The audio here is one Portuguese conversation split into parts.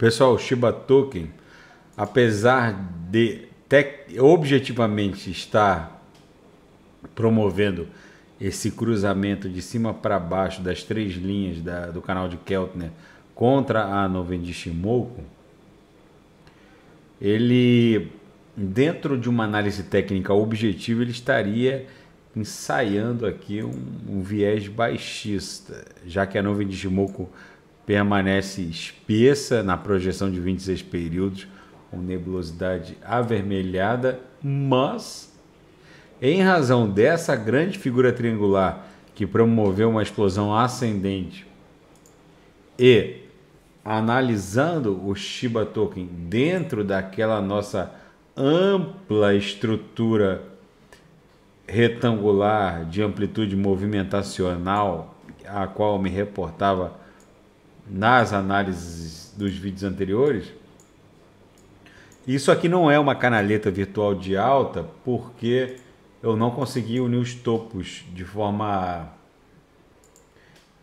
Pessoal, o Shiba Token, apesar de objetivamente estar promovendo esse cruzamento de cima para baixo das três linhas da, do canal de Keltner contra a nuvem de Shimoku, ele, dentro de uma análise técnica objetiva, ele estaria ensaiando aqui um, um viés baixista, já que a nuvem de Shimoku permanece espessa na projeção de 26 períodos, com nebulosidade avermelhada, mas, em razão dessa grande figura triangular que promoveu uma explosão ascendente e analisando o Shiba Token dentro daquela nossa ampla estrutura retangular de amplitude movimentacional a qual me reportava nas análises dos vídeos anteriores, isso aqui não é uma canaleta virtual de alta, porque eu não consegui unir os topos de forma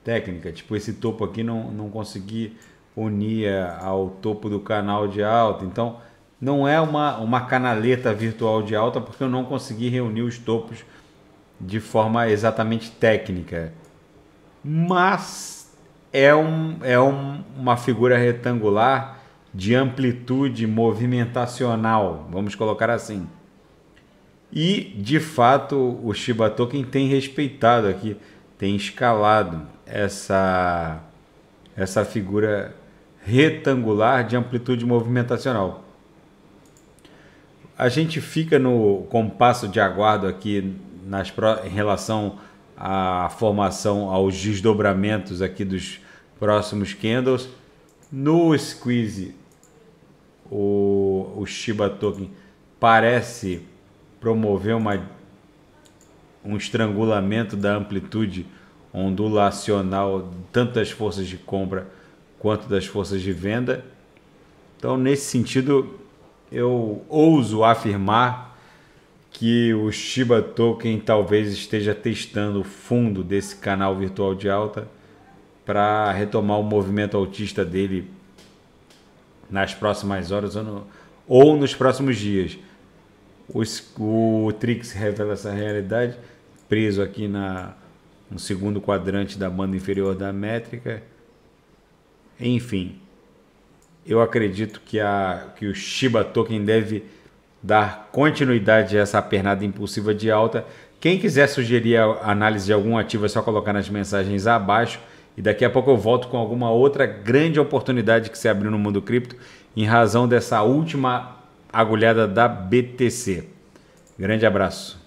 técnica. Tipo, esse topo aqui não, não consegui unir ao topo do canal de alta. Então, não é uma, uma canaleta virtual de alta, porque eu não consegui reunir os topos de forma exatamente técnica. Mas é, um, é um, uma figura retangular de amplitude movimentacional, vamos colocar assim. E, de fato, o Shiba Token tem respeitado aqui, tem escalado essa, essa figura retangular de amplitude movimentacional. A gente fica no compasso de aguardo aqui nas, em relação a formação, aos desdobramentos aqui dos próximos candles. No squeeze, o, o Shiba Token parece promover uma, um estrangulamento da amplitude ondulacional, tanto das forças de compra quanto das forças de venda. Então, nesse sentido, eu ouso afirmar que o Shiba Token talvez esteja testando o fundo desse canal virtual de alta para retomar o movimento autista dele nas próximas horas ou, no, ou nos próximos dias. o Trix revela essa realidade, preso aqui na, no segundo quadrante da banda inferior da métrica. Enfim, eu acredito que, a, que o Shiba Token deve dar continuidade a essa pernada impulsiva de alta. Quem quiser sugerir a análise de algum ativo é só colocar nas mensagens abaixo. E daqui a pouco eu volto com alguma outra grande oportunidade que se abriu no mundo cripto em razão dessa última agulhada da BTC. Grande abraço.